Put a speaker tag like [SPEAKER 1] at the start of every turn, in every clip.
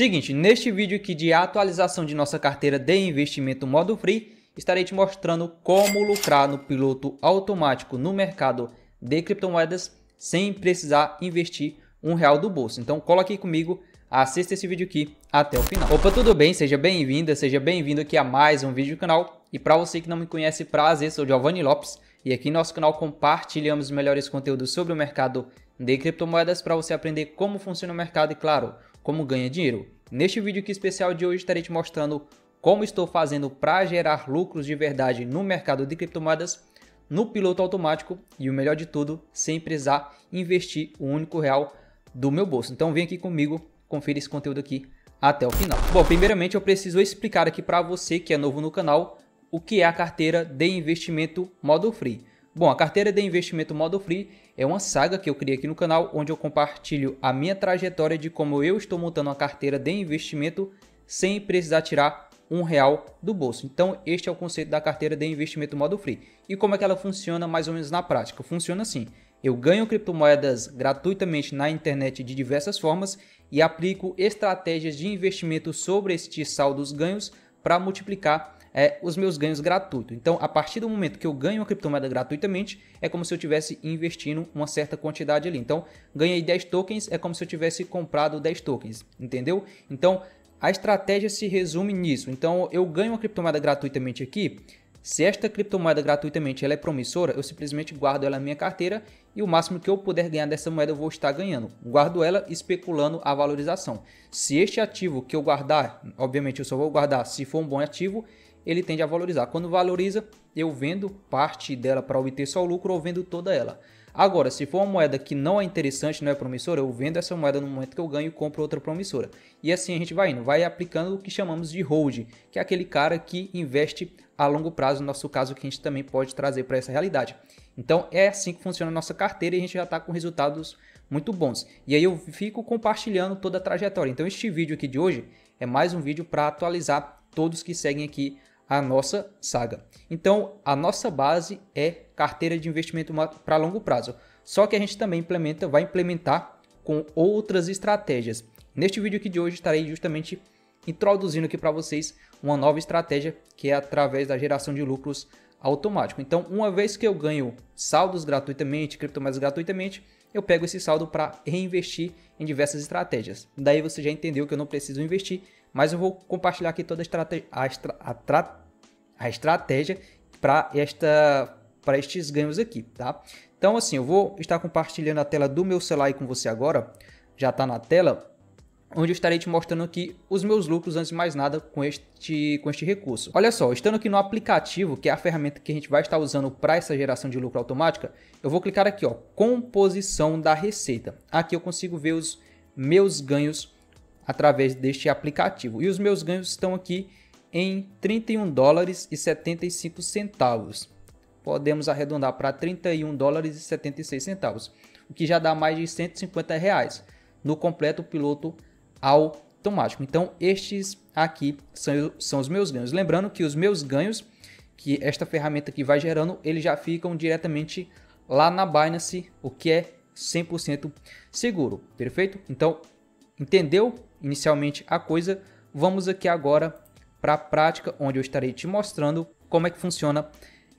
[SPEAKER 1] Seguinte, neste vídeo aqui de atualização de nossa carteira de investimento modo free, estarei te mostrando como lucrar no piloto automático no mercado de criptomoedas sem precisar investir um real do bolso. Então coloque aqui comigo, assista esse vídeo aqui até o final. Opa, tudo bem? Seja bem-vinda, seja bem-vindo aqui a mais um vídeo do canal. E para você que não me conhece, prazer, sou Giovanni Lopes e aqui no nosso canal compartilhamos os melhores conteúdos sobre o mercado de criptomoedas para você aprender como funciona o mercado e claro, como ganha dinheiro. Neste vídeo aqui especial de hoje estarei te mostrando como estou fazendo para gerar lucros de verdade no mercado de criptomoedas no piloto automático e o melhor de tudo, sem precisar investir um único real do meu bolso. Então vem aqui comigo, confira esse conteúdo aqui até o final. Bom, primeiramente eu preciso explicar aqui para você que é novo no canal o que é a carteira de investimento modo Free. Bom, a carteira de investimento modo Free é uma saga que eu criei aqui no canal, onde eu compartilho a minha trajetória de como eu estou montando uma carteira de investimento sem precisar tirar um real do bolso. Então, este é o conceito da carteira de investimento modo Free. E como é que ela funciona mais ou menos na prática? Funciona assim: eu ganho criptomoedas gratuitamente na internet de diversas formas e aplico estratégias de investimento sobre estes saldos ganhos para multiplicar é, os meus ganhos gratuitos. Então, a partir do momento que eu ganho uma criptomoeda gratuitamente, é como se eu tivesse investindo uma certa quantidade ali. Então, ganhei 10 tokens, é como se eu tivesse comprado 10 tokens, entendeu? Então, a estratégia se resume nisso. Então, eu ganho uma criptomoeda gratuitamente aqui, se esta criptomoeda gratuitamente ela é promissora, eu simplesmente guardo ela na minha carteira e o máximo que eu puder ganhar dessa moeda eu vou estar ganhando. Guardo ela especulando a valorização. Se este ativo que eu guardar, obviamente eu só vou guardar se for um bom ativo, ele tende a valorizar. Quando valoriza, eu vendo parte dela para obter só o lucro ou vendo toda ela. Agora, se for uma moeda que não é interessante, não é promissora, eu vendo essa moeda no momento que eu ganho e compro outra promissora. E assim a gente vai indo, vai aplicando o que chamamos de hold, que é aquele cara que investe a longo prazo, no nosso caso, que a gente também pode trazer para essa realidade. Então é assim que funciona a nossa carteira e a gente já está com resultados muito bons. E aí eu fico compartilhando toda a trajetória. Então este vídeo aqui de hoje é mais um vídeo para atualizar todos que seguem aqui a nossa saga. Então, a nossa base é carteira de investimento para longo prazo. Só que a gente também implementa, vai implementar com outras estratégias. Neste vídeo aqui de hoje estarei justamente introduzindo aqui para vocês uma nova estratégia que é através da geração de lucros automático. Então, uma vez que eu ganho saldos gratuitamente, criptomoedas gratuitamente, eu pego esse saldo para reinvestir em diversas estratégias. Daí você já entendeu que eu não preciso investir mas eu vou compartilhar aqui toda a, estratégia, a, estra, a, tra, a estratégia para esta para estes ganhos aqui, tá? Então assim, eu vou estar compartilhando a tela do meu celular com você agora, já está na tela, onde eu estarei te mostrando aqui os meus lucros antes de mais nada com este, com este recurso. Olha só, estando aqui no aplicativo, que é a ferramenta que a gente vai estar usando para essa geração de lucro automática, eu vou clicar aqui, ó, composição da receita. Aqui eu consigo ver os meus ganhos através deste aplicativo. E os meus ganhos estão aqui em 31 dólares e 75 centavos. Podemos arredondar para 31 dólares e 76 centavos, o que já dá mais de 150 reais no completo piloto automático. Então, estes aqui são, são os meus ganhos. Lembrando que os meus ganhos que esta ferramenta que vai gerando, eles já ficam diretamente lá na Binance, o que é 100% seguro, perfeito? Então, Entendeu inicialmente a coisa? Vamos aqui agora para a prática, onde eu estarei te mostrando como é que funciona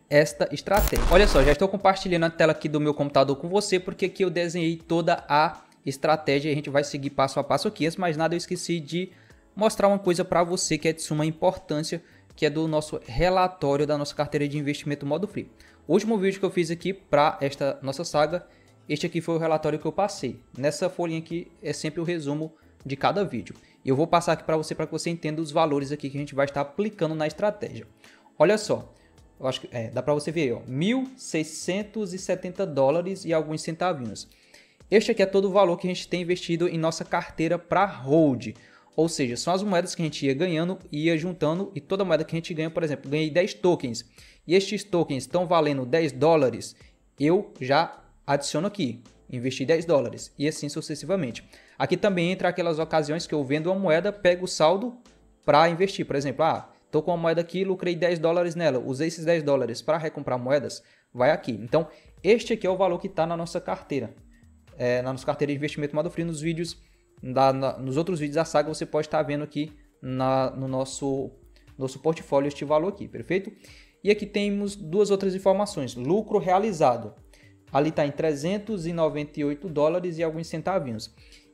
[SPEAKER 1] esta estratégia. Olha só, já estou compartilhando a tela aqui do meu computador com você, porque aqui eu desenhei toda a estratégia e a gente vai seguir passo a passo aqui. Antes mais nada, eu esqueci de mostrar uma coisa para você que é de suma importância, que é do nosso relatório da nossa carteira de investimento modo free. O último vídeo que eu fiz aqui para esta nossa saga este aqui foi o relatório que eu passei. Nessa folhinha aqui é sempre o resumo de cada vídeo. E eu vou passar aqui para você para que você entenda os valores aqui que a gente vai estar aplicando na estratégia. Olha só, eu acho que é, dá para você ver, ó, 1.670 dólares e alguns centavinhos. Este aqui é todo o valor que a gente tem investido em nossa carteira para hold. Ou seja, são as moedas que a gente ia ganhando, ia juntando e toda moeda que a gente ganha, por exemplo, ganhei 10 tokens e estes tokens estão valendo 10 dólares, eu já adiciono aqui, investi 10 dólares e assim sucessivamente. Aqui também entra aquelas ocasiões que eu vendo uma moeda, pego o saldo para investir. Por exemplo, ah, estou com uma moeda aqui, lucrei 10 dólares nela, usei esses 10 dólares para recomprar moedas, vai aqui. Então, este aqui é o valor que está na nossa carteira, é, na nossa carteira de investimento Modo Frio, nos vídeos, da, na, nos outros vídeos da saga você pode estar tá vendo aqui na, no nosso, nosso portfólio este valor aqui, perfeito? E aqui temos duas outras informações, lucro realizado ali está em 398 dólares e alguns centavinhos.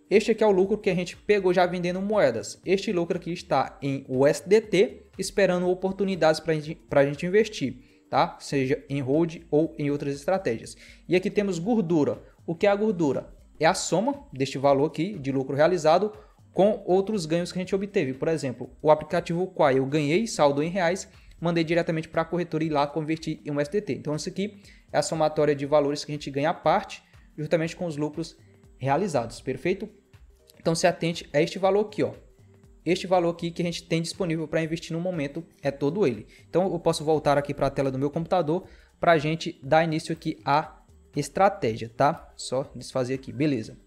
[SPEAKER 1] Este aqui é o lucro que a gente pegou já vendendo moedas. Este lucro aqui está em USDT, esperando oportunidades para a gente investir, tá? Seja em hold ou em outras estratégias. E aqui temos gordura. O que é a gordura? É a soma deste valor aqui de lucro realizado com outros ganhos que a gente obteve. Por exemplo, o aplicativo Quai eu ganhei saldo em reais, mandei diretamente para a corretora e lá converti em USDT. Então isso aqui é a somatória de valores que a gente ganha à parte, juntamente com os lucros realizados, perfeito? Então se atente a este valor aqui, ó. Este valor aqui que a gente tem disponível para investir no momento é todo ele. Então eu posso voltar aqui para a tela do meu computador para a gente dar início aqui à estratégia, tá? Só desfazer aqui, beleza.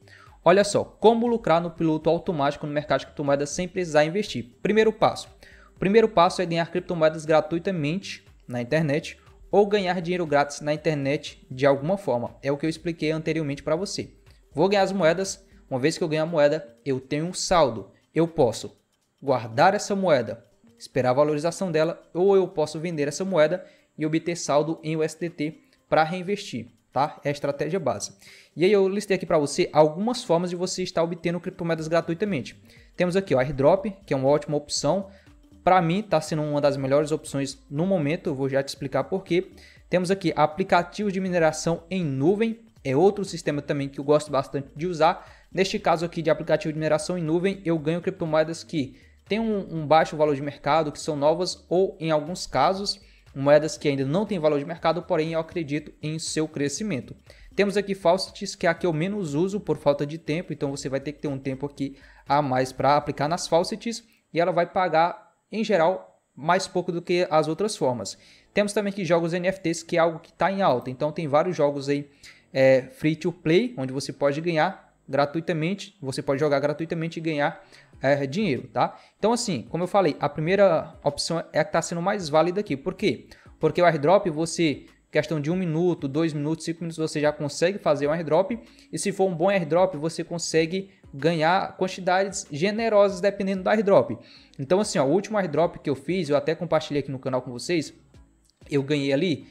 [SPEAKER 1] Olha só, como lucrar no piloto automático no mercado de criptomoedas sem precisar investir. Primeiro passo. O primeiro passo é ganhar criptomoedas gratuitamente na internet ou ganhar dinheiro grátis na internet de alguma forma. É o que eu expliquei anteriormente para você. Vou ganhar as moedas, uma vez que eu ganho a moeda, eu tenho um saldo. Eu posso guardar essa moeda, esperar a valorização dela, ou eu posso vender essa moeda e obter saldo em USDT para reinvestir, tá? É a estratégia base. E aí eu listei aqui para você algumas formas de você estar obtendo criptomoedas gratuitamente. Temos aqui o airdrop, que é uma ótima opção. Para mim, está sendo uma das melhores opções no momento, vou já te explicar por quê. Temos aqui aplicativos de mineração em nuvem, é outro sistema também que eu gosto bastante de usar. Neste caso aqui de aplicativo de mineração em nuvem, eu ganho criptomoedas que têm um, um baixo valor de mercado, que são novas ou, em alguns casos, moedas que ainda não têm valor de mercado, porém eu acredito em seu crescimento. Temos aqui Falsities, que é a que eu menos uso por falta de tempo, então você vai ter que ter um tempo aqui a mais para aplicar nas Falsities e ela vai pagar em geral, mais pouco do que as outras formas. Temos também aqui jogos NFTs, que é algo que está em alta. Então, tem vários jogos aí é, free to play, onde você pode ganhar gratuitamente, você pode jogar gratuitamente e ganhar é, dinheiro, tá? Então, assim, como eu falei, a primeira opção é a que está sendo mais válida aqui. Por quê? Porque o airdrop, você, questão de um minuto, dois minutos, cinco minutos, você já consegue fazer um airdrop. E se for um bom airdrop, você consegue ganhar quantidades generosas dependendo do airdrop. Então, assim, ó, o último airdrop que eu fiz, eu até compartilhei aqui no canal com vocês, eu ganhei ali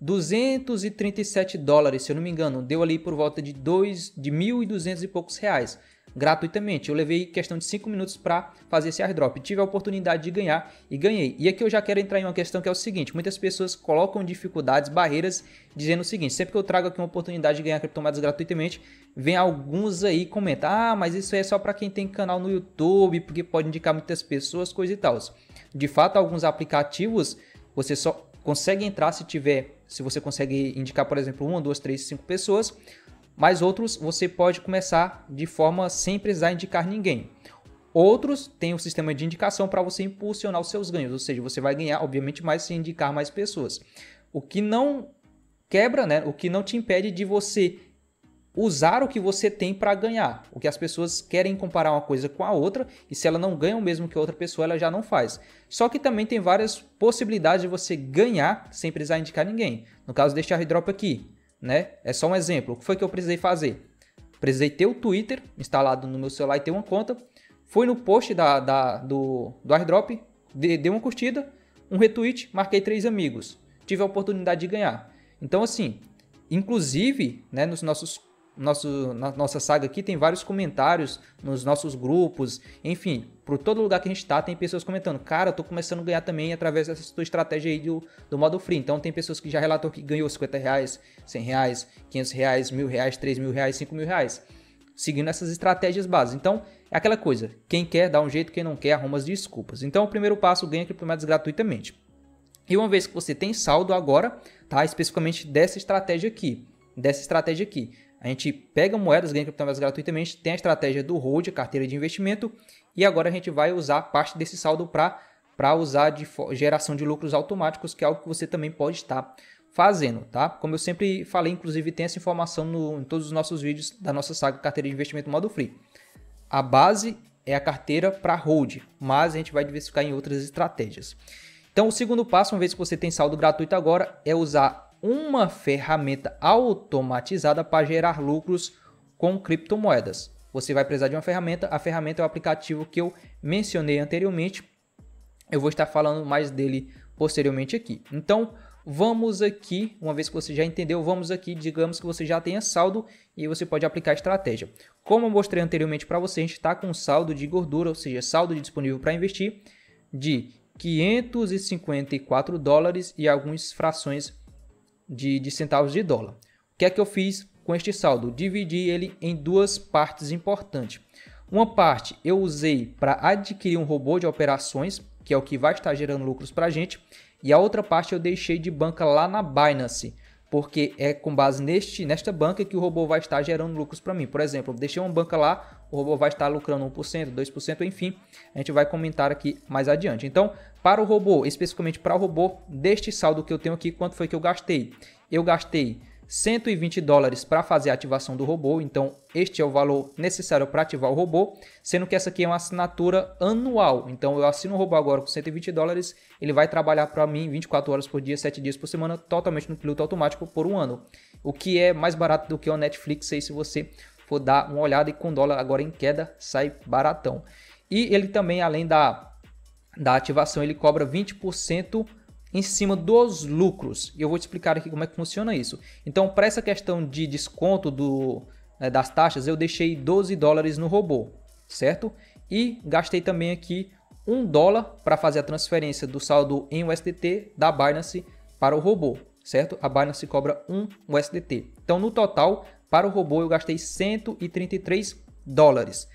[SPEAKER 1] 237 dólares, se eu não me engano, deu ali por volta de, dois, de 1.200 e poucos reais gratuitamente. Eu levei questão de 5 minutos para fazer esse airdrop. Tive a oportunidade de ganhar e ganhei. E aqui eu já quero entrar em uma questão que é o seguinte: muitas pessoas colocam dificuldades, barreiras, dizendo o seguinte: sempre que eu trago aqui uma oportunidade de ganhar criptomoedas gratuitamente, vem alguns aí comentar, ah, mas isso é só para quem tem canal no YouTube, porque pode indicar muitas pessoas, coisa e tal. De fato, alguns aplicativos você só consegue entrar se tiver se você consegue indicar, por exemplo, uma, duas, três, cinco pessoas, mas outros você pode começar de forma sem precisar indicar ninguém. Outros têm um sistema de indicação para você impulsionar os seus ganhos, ou seja, você vai ganhar, obviamente, mais se indicar mais pessoas. O que não quebra, né? O que não te impede de você usar o que você tem para ganhar. O que as pessoas querem comparar uma coisa com a outra e se ela não ganha o mesmo que a outra pessoa, ela já não faz. Só que também tem várias possibilidades de você ganhar sem precisar indicar ninguém. No caso deste airdrop aqui, né? É só um exemplo. O que foi que eu precisei fazer? Precisei ter o Twitter instalado no meu celular e ter uma conta. Fui no post da, da do, do airdrop, dei uma curtida, um retweet, marquei três amigos. Tive a oportunidade de ganhar. Então, assim, inclusive, né, nos nossos nosso, na nossa saga aqui tem vários comentários nos nossos grupos, enfim, por todo lugar que a gente tá, tem pessoas comentando, cara, eu tô começando a ganhar também através dessa estratégia aí do, do modo free. Então tem pessoas que já relatou que ganhou 50 reais, 100 reais, 500 reais, mil reais, três mil reais, cinco mil reais, seguindo essas estratégias básicas. Então é aquela coisa, quem quer dá um jeito, quem não quer arruma as desculpas. Então o primeiro passo ganha criptomoedas gratuitamente. E uma vez que você tem saldo agora, tá? Especificamente dessa estratégia aqui, dessa estratégia aqui a gente pega moedas, ganha criptomoedas gratuitamente, tem a estratégia do hold, a carteira de investimento, e agora a gente vai usar parte desse saldo para usar de geração de lucros automáticos, que é algo que você também pode estar fazendo, tá? Como eu sempre falei, inclusive tem essa informação no, em todos os nossos vídeos da nossa saga Carteira de Investimento Modo Free. A base é a carteira para hold, mas a gente vai diversificar em outras estratégias. Então, o segundo passo, uma vez que você tem saldo gratuito agora, é usar uma ferramenta automatizada para gerar lucros com criptomoedas. Você vai precisar de uma ferramenta, a ferramenta é o aplicativo que eu mencionei anteriormente. Eu vou estar falando mais dele posteriormente aqui. Então, vamos aqui, uma vez que você já entendeu, vamos aqui, digamos que você já tenha saldo e você pode aplicar a estratégia. Como eu mostrei anteriormente para você, a gente está com saldo de gordura, ou seja, saldo disponível para investir de 554 dólares e algumas frações de, de centavos de dólar. O que é que eu fiz com este saldo? Dividi ele em duas partes importantes. Uma parte eu usei para adquirir um robô de operações, que é o que vai estar gerando lucros para a gente, e a outra parte eu deixei de banca lá na Binance porque é com base neste, nesta banca que o robô vai estar gerando lucros para mim. Por exemplo, deixei uma banca lá, o robô vai estar lucrando 1%, 2%, enfim, a gente vai comentar aqui mais adiante. Então, para o robô, especificamente para o robô, deste saldo que eu tenho aqui, quanto foi que eu gastei? Eu gastei 120 dólares para fazer a ativação do robô, então este é o valor necessário para ativar o robô, sendo que essa aqui é uma assinatura anual. Então eu assino o robô agora com 120 dólares, ele vai trabalhar para mim 24 horas por dia, 7 dias por semana, totalmente no piloto automático por um ano, o que é mais barato do que o Netflix aí se você for dar uma olhada e com dólar agora em queda sai baratão. E ele também além da da ativação, ele cobra 20% em cima dos lucros. E eu vou te explicar aqui como é que funciona isso. Então, para essa questão de desconto do, é, das taxas, eu deixei 12 dólares no robô, certo? E gastei também aqui 1 dólar para fazer a transferência do saldo em USDT da Binance para o robô, certo? A Binance cobra 1 USDT. Então, no total, para o robô eu gastei 133 dólares.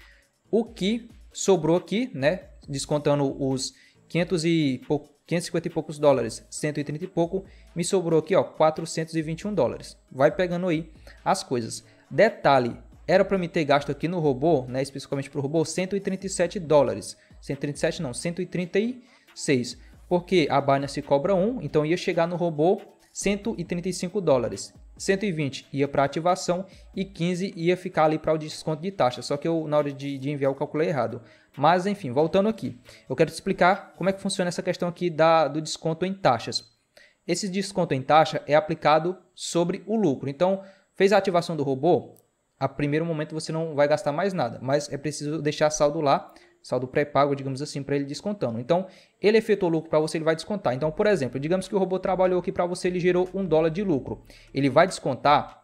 [SPEAKER 1] O que sobrou aqui, né, descontando os 500 e pouco 550 e poucos dólares, 130 e pouco, me sobrou aqui, ó, 421 dólares. Vai pegando aí as coisas. Detalhe, era para mim ter gasto aqui no robô, né, especificamente pro robô, 137 dólares. 137 não, 136, porque a Binance cobra 1, então ia chegar no robô 135 dólares. 120 ia para ativação e 15 ia ficar ali para o desconto de taxa. Só que eu, na hora de, de enviar, eu calculei errado. Mas enfim, voltando aqui, eu quero te explicar como é que funciona essa questão aqui da, do desconto em taxas. Esse desconto em taxa é aplicado sobre o lucro. Então, fez a ativação do robô, a primeiro momento você não vai gastar mais nada, mas é preciso deixar saldo lá, saldo pré-pago, digamos assim, para ele descontando. Então, ele efetuou lucro para você, ele vai descontar. Então, por exemplo, digamos que o robô trabalhou aqui para você, ele gerou um dólar de lucro. Ele vai descontar,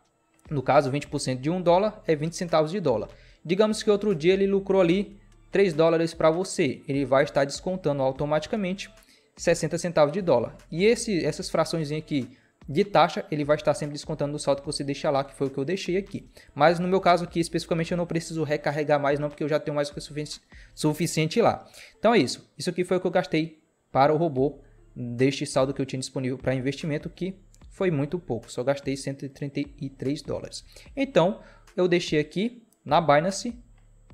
[SPEAKER 1] no caso, 20% de um dólar é 20 centavos de dólar. Digamos que outro dia ele lucrou ali 3 dólares para você, ele vai estar descontando automaticamente 60 centavos de dólar. E esse, essas frações aqui de taxa, ele vai estar sempre descontando o saldo que você deixa lá, que foi o que eu deixei aqui. Mas no meu caso aqui, especificamente, eu não preciso recarregar mais não, porque eu já tenho mais o que suficiente lá. Então é isso. Isso aqui foi o que eu gastei para o robô deste saldo que eu tinha disponível para investimento, que foi muito pouco. Só gastei 133 dólares. Então, eu deixei aqui na Binance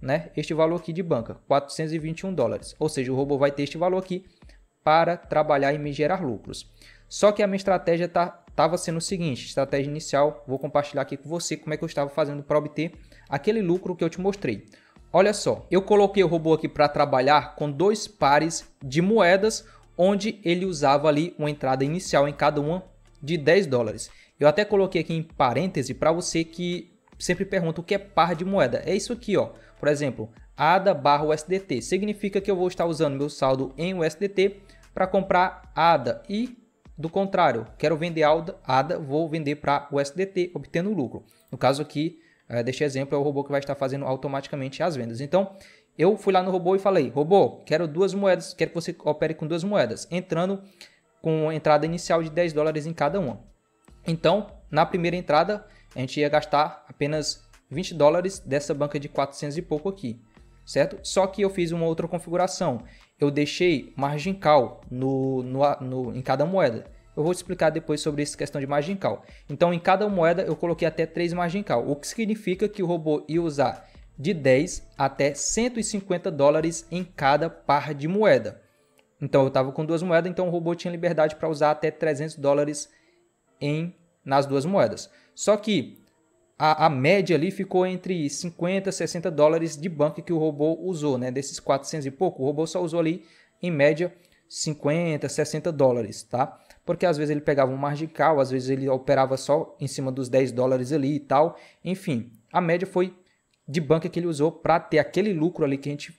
[SPEAKER 1] né, este valor aqui de banca, 421 dólares. Ou seja, o robô vai ter este valor aqui para trabalhar e me gerar lucros. Só que a minha estratégia estava tá, sendo o seguinte, estratégia inicial, vou compartilhar aqui com você como é que eu estava fazendo para obter aquele lucro que eu te mostrei. Olha só, eu coloquei o robô aqui para trabalhar com dois pares de moedas, onde ele usava ali uma entrada inicial em cada uma de 10 dólares. Eu até coloquei aqui em parêntese para você que sempre pergunta o que é par de moeda. É isso aqui, ó. Por exemplo, ADA barra USDT significa que eu vou estar usando meu saldo em USDT para comprar ADA e do contrário, quero vender ADA, vou vender para USDT, obtendo lucro. No caso aqui, é, deste exemplo, é o robô que vai estar fazendo automaticamente as vendas. Então, eu fui lá no robô e falei, robô, quero duas moedas, quero que você opere com duas moedas, entrando com entrada inicial de 10 dólares em cada uma. Então, na primeira entrada, a gente ia gastar apenas 20 dólares dessa banca de 400 e pouco aqui, certo? Só que eu fiz uma outra configuração. Eu deixei margin call no, no, no, em cada moeda. Eu vou explicar depois sobre essa questão de margin call. Então, em cada moeda, eu coloquei até 3 margin call, o que significa que o robô ia usar de 10 até 150 dólares em cada par de moeda. Então, eu estava com duas moedas, então o robô tinha liberdade para usar até 300 dólares em, nas duas moedas. Só que a, a, média ali ficou entre 50 e 60 dólares de banco que o robô usou, né? Desses 400 e pouco, o robô só usou ali, em média, 50, 60 dólares, tá? Porque às vezes ele pegava um marginal, às vezes ele operava só em cima dos 10 dólares ali e tal. Enfim, a média foi de banco que ele usou para ter aquele lucro ali que a gente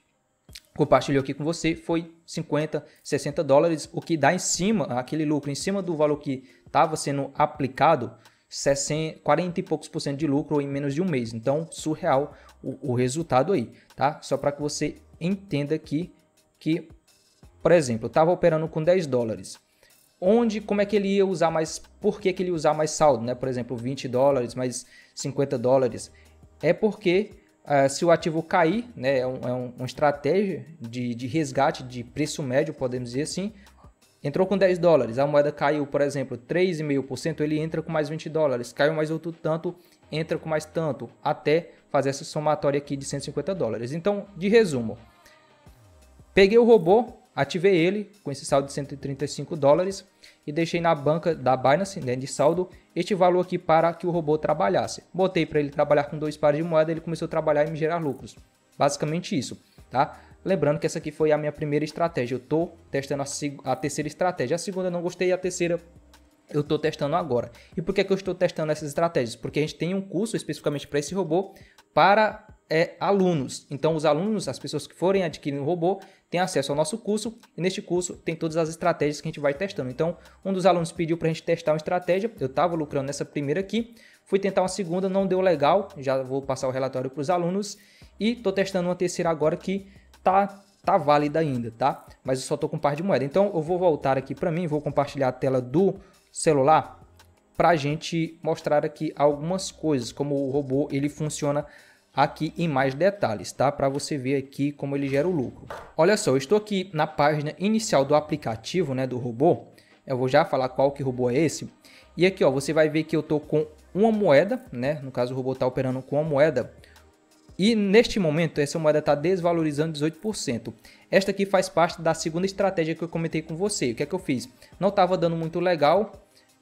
[SPEAKER 1] compartilhou aqui com você foi 50, 60 dólares, o que dá em cima, aquele lucro em cima do valor que estava sendo aplicado, 60, 40 e poucos por cento de lucro em menos de um mês. Então, surreal o, o resultado aí, tá? Só para que você entenda aqui que, por exemplo, eu estava operando com 10 dólares. Onde, como é que ele ia usar mais, por que, que ele ia usar mais saldo, né? Por exemplo, 20 dólares, mais 50 dólares. É porque Uh, se o ativo cair, né, é, um, é um, uma estratégia de, de, resgate de preço médio, podemos dizer assim, Entrou com 10 dólares, a moeda caiu, por exemplo, 3,5%, ele entra com mais 20 dólares. Caiu mais outro tanto, entra com mais tanto, até fazer essa somatória aqui de 150 dólares. Então, de resumo, peguei o robô, ativei ele com esse saldo de 135 dólares e deixei na banca da Binance, né, de saldo, este valor aqui para que o robô trabalhasse. Botei para ele trabalhar com dois pares de moeda, ele começou a trabalhar e me gerar lucros. Basicamente isso, tá? Lembrando que essa aqui foi a minha primeira estratégia. Eu tô testando a, a terceira estratégia. A segunda eu não gostei, a terceira eu estou testando agora. E por que, que eu estou testando essas estratégias? Porque a gente tem um curso especificamente para esse robô para é, alunos. Então, os alunos, as pessoas que forem adquirindo o robô, têm acesso ao nosso curso. E neste curso tem todas as estratégias que a gente vai testando. Então, um dos alunos pediu para a gente testar uma estratégia. Eu estava lucrando nessa primeira aqui. Fui tentar uma segunda, não deu legal. Já vou passar o relatório para os alunos. E estou testando uma terceira agora que tá, tá válida ainda, tá? Mas eu só tô com um par de moeda. Então eu vou voltar aqui para mim, vou compartilhar a tela do celular para gente mostrar aqui algumas coisas, como o robô ele funciona aqui em mais detalhes, tá? Para você ver aqui como ele gera o lucro. Olha só, eu estou aqui na página inicial do aplicativo, né, do robô. Eu vou já falar qual que robô é esse. E aqui, ó, você vai ver que eu tô com uma moeda, né? No caso, o robô tá operando com uma moeda. E neste momento, essa moeda está desvalorizando 18%. Esta aqui faz parte da segunda estratégia que eu comentei com você. O que é que eu fiz? Não estava dando muito legal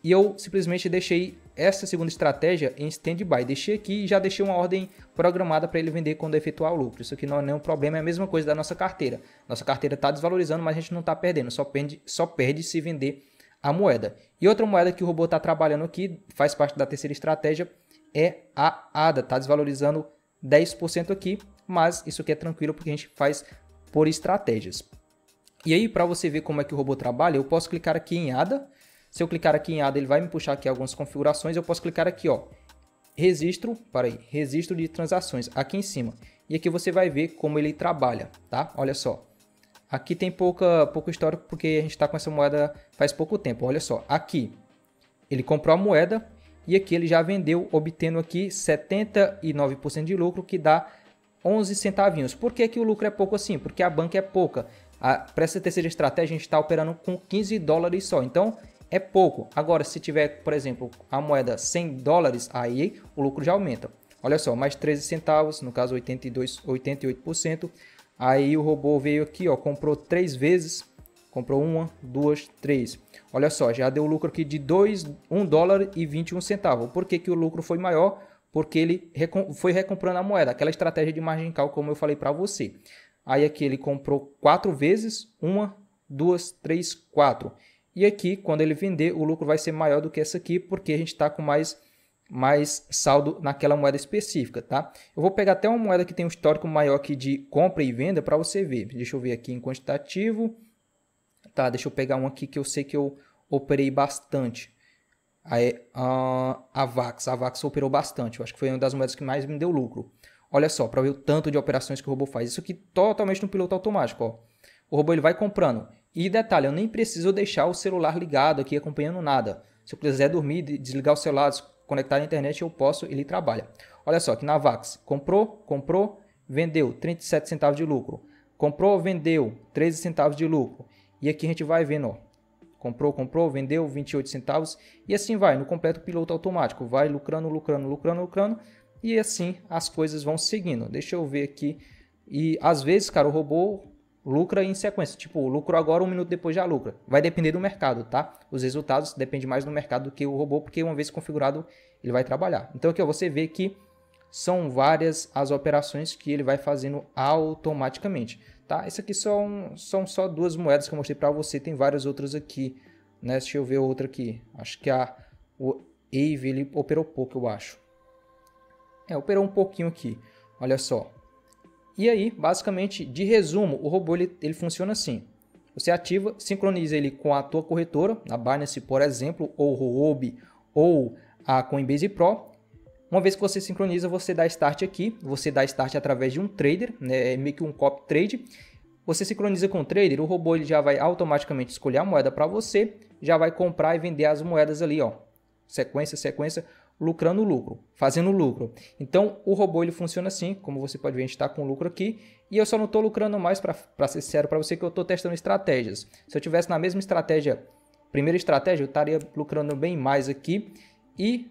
[SPEAKER 1] e eu simplesmente deixei essa segunda estratégia em stand-by. Deixei aqui e já deixei uma ordem programada para ele vender quando efetuar o lucro. Isso aqui não é nenhum problema, é a mesma coisa da nossa carteira. Nossa carteira está desvalorizando, mas a gente não está perdendo, só perde, só perde se vender a moeda. E outra moeda que o robô está trabalhando aqui, faz parte da terceira estratégia, é a ADA. Está desvalorizando 10% aqui, mas isso aqui é tranquilo porque a gente faz por estratégias. E aí, para você ver como é que o robô trabalha, eu posso clicar aqui em ADA. Se eu clicar aqui em ADA, ele vai me puxar aqui algumas configurações. Eu posso clicar aqui, ó, registro, para aí, registro de transações, aqui em cima. E aqui você vai ver como ele trabalha, tá? Olha só. Aqui tem pouca, pouco histórico porque a gente está com essa moeda faz pouco tempo. Olha só, aqui ele comprou a moeda, e aqui ele já vendeu, obtendo aqui 79% de lucro, que dá 11 centavinhos. Por que, que o lucro é pouco assim? Porque a banca é pouca. Para essa terceira estratégia, a gente está operando com 15 dólares só. Então, é pouco. Agora, se tiver, por exemplo, a moeda 100 dólares, aí o lucro já aumenta. Olha só, mais 13 centavos, no caso 82, 88%. Aí o robô veio aqui, ó, comprou três vezes Comprou uma, duas, três. Olha só, já deu lucro aqui de dois 1 dólar e 21 centavo. Por que, que o lucro foi maior? Porque ele foi recomprando a moeda, aquela estratégia de margem call como eu falei para você. Aí aqui ele comprou quatro vezes, uma, duas, três, quatro. E aqui, quando ele vender, o lucro vai ser maior do que essa aqui, porque a gente está com mais, mais saldo naquela moeda específica, tá? Eu vou pegar até uma moeda que tem um histórico maior aqui de compra e venda para você ver. Deixa eu ver aqui em quantitativo. Tá, deixa eu pegar um aqui que eu sei que eu operei bastante. Aí, é, a, a Vax, a Vax operou bastante. Eu acho que foi uma das moedas que mais me deu lucro. Olha só, para ver o tanto de operações que o robô faz. Isso aqui totalmente no piloto automático, ó. O robô ele vai comprando. E detalhe, eu nem preciso deixar o celular ligado aqui acompanhando nada. Se eu quiser dormir, desligar o celular, conectar a internet, eu posso, ele trabalha. Olha só, aqui na Vax, comprou, comprou, vendeu 37 centavos de lucro. Comprou, vendeu 13 centavos de lucro. E aqui a gente vai vendo, ó. Comprou, comprou, vendeu 28 centavos e assim vai, no completo piloto automático, vai lucrando, lucrando, lucrando, lucrando e assim as coisas vão seguindo. Deixa eu ver aqui. E às vezes, cara, o robô lucra em sequência. Tipo, lucro agora, um minuto depois já lucra. Vai depender do mercado, tá? Os resultados dependem mais do mercado do que o robô, porque uma vez configurado, ele vai trabalhar. Então aqui ó, você vê que são várias as operações que ele vai fazendo automaticamente. Tá? Isso aqui são, são só duas moedas que eu mostrei para você, tem várias outras aqui. Né? Deixa eu ver outra aqui. Acho que a o Ave ele operou pouco, eu acho. É, operou um pouquinho aqui. Olha só. E aí, basicamente, de resumo, o robô ele, ele funciona assim. Você ativa, sincroniza ele com a tua corretora, a Binance, por exemplo, ou o Huobi, ou a Coinbase Pro, uma vez que você sincroniza, você dá start aqui, você dá start através de um trader, né, é meio que um copy trade. Você sincroniza com o trader, o robô ele já vai automaticamente escolher a moeda para você, já vai comprar e vender as moedas ali, ó. Sequência, sequência, lucrando lucro, fazendo lucro. Então o robô ele funciona assim, como você pode ver, a gente está com lucro aqui e eu só não estou lucrando mais para ser sério para você que eu estou testando estratégias. Se eu tivesse na mesma estratégia, primeira estratégia, eu estaria lucrando bem mais aqui e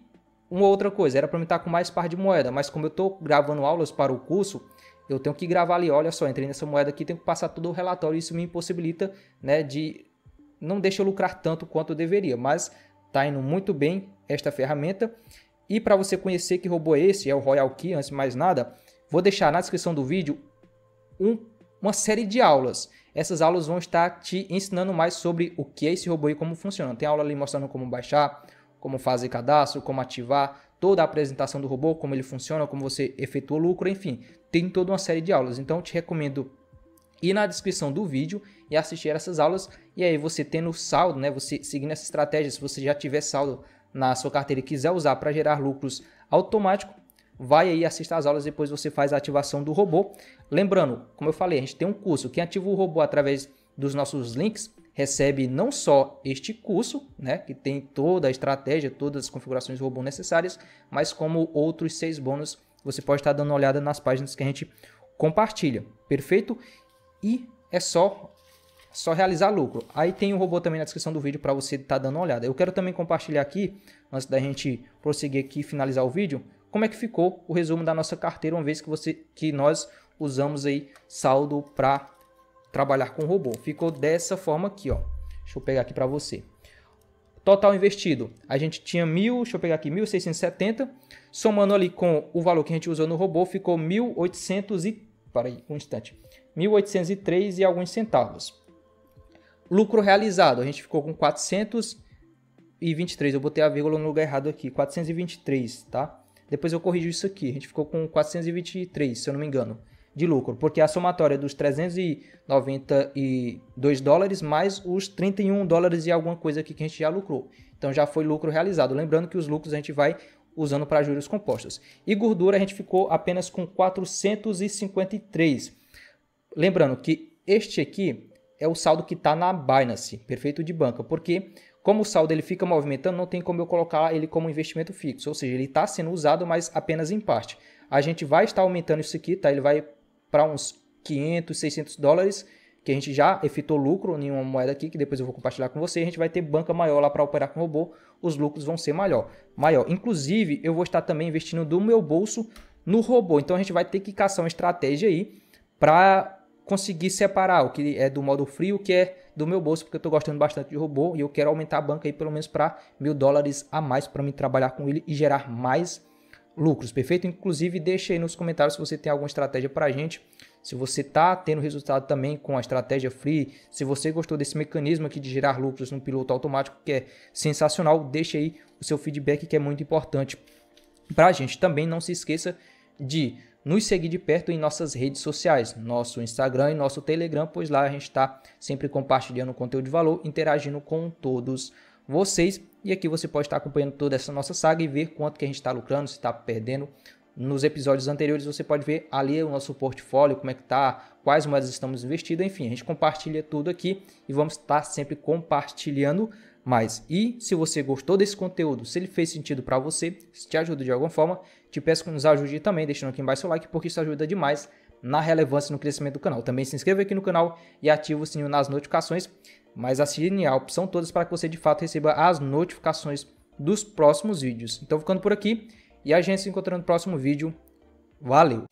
[SPEAKER 1] uma outra coisa, era para mim estar com mais par de moeda, mas como eu estou gravando aulas para o curso, eu tenho que gravar ali, olha só, entrei nessa moeda aqui, tenho que passar todo o relatório, isso me impossibilita, né, de não deixa eu lucrar tanto quanto eu deveria, mas tá indo muito bem esta ferramenta. E para você conhecer que robô é esse, é o Royal Key, antes de mais nada, vou deixar na descrição do vídeo um, uma série de aulas. Essas aulas vão estar te ensinando mais sobre o que é esse robô e como funciona. Tem aula ali mostrando como baixar, como fazer cadastro, como ativar, toda a apresentação do robô, como ele funciona, como você efetua lucro, enfim, tem toda uma série de aulas. Então te recomendo ir na descrição do vídeo e assistir essas aulas e aí você tendo saldo, né, você seguindo essa estratégia, se você já tiver saldo na sua carteira e quiser usar para gerar lucros automático, vai aí assistir as aulas depois você faz a ativação do robô. Lembrando, como eu falei, a gente tem um curso, quem ativa o robô através dos nossos links recebe não só este curso, né, que tem toda a estratégia, todas as configurações robô necessárias, mas como outros seis bônus, você pode estar dando uma olhada nas páginas que a gente compartilha, perfeito? E é só só realizar lucro. Aí tem o robô também na descrição do vídeo para você estar tá dando uma olhada. Eu quero também compartilhar aqui, antes da gente prosseguir aqui e finalizar o vídeo, como é que ficou o resumo da nossa carteira, uma vez que, você, que nós usamos aí saldo para trabalhar com robô. Ficou dessa forma aqui, ó. Deixa eu pegar aqui para você. Total investido, a gente tinha mil, deixa eu pegar aqui, 1.670. Somando ali com o valor que a gente usou no robô, ficou 1.800 e... Para aí, um instante. 1.803 e alguns centavos. Lucro realizado, a gente ficou com 423. Eu botei a vírgula no lugar errado aqui, 423, tá? Depois eu corrijo isso aqui, a gente ficou com 423, se eu não me engano de lucro, porque a somatória é dos 392 dólares mais os 31 dólares e alguma coisa aqui que a gente já lucrou. Então já foi lucro realizado. Lembrando que os lucros a gente vai usando para juros compostos. E gordura a gente ficou apenas com 453. Lembrando que este aqui é o saldo que está na Binance, perfeito de banca, porque como o saldo ele fica movimentando, não tem como eu colocar ele como investimento fixo, ou seja, ele está sendo usado, mas apenas em parte. A gente vai estar aumentando isso aqui, tá? Ele vai para uns 500, 600 dólares, que a gente já efetuou lucro em uma moeda aqui, que depois eu vou compartilhar com você, a gente vai ter banca maior lá para operar com robô, os lucros vão ser maior, maior. Inclusive, eu vou estar também investindo do meu bolso no robô, então a gente vai ter que caçar uma estratégia aí para conseguir separar o que é do modo frio o que é do meu bolso, porque eu estou gostando bastante de robô e eu quero aumentar a banca aí pelo menos para mil dólares a mais para me trabalhar com ele e gerar mais lucros, perfeito? Inclusive, deixa aí nos comentários se você tem alguma estratégia para a gente, se você está tendo resultado também com a estratégia free, se você gostou desse mecanismo aqui de gerar lucros no piloto automático, que é sensacional, deixa aí o seu feedback que é muito importante para a gente. Também não se esqueça de nos seguir de perto em nossas redes sociais, nosso Instagram e nosso Telegram, pois lá a gente está sempre compartilhando conteúdo de valor, interagindo com todos vocês. E aqui você pode estar acompanhando toda essa nossa saga e ver quanto que a gente está lucrando, se está perdendo. Nos episódios anteriores você pode ver ali o nosso portfólio, como é que tá, quais moedas estamos investindo, enfim, a gente compartilha tudo aqui e vamos estar sempre compartilhando mais. E se você gostou desse conteúdo, se ele fez sentido para você, se te ajuda de alguma forma, te peço que nos ajude também, deixando aqui embaixo seu like, porque isso ajuda demais na relevância e no crescimento do canal. Também se inscreva aqui no canal e ative o sininho nas notificações mas assine a opção todas para que você de fato receba as notificações dos próximos vídeos. Então ficando por aqui e a gente se encontrando no próximo vídeo. Valeu!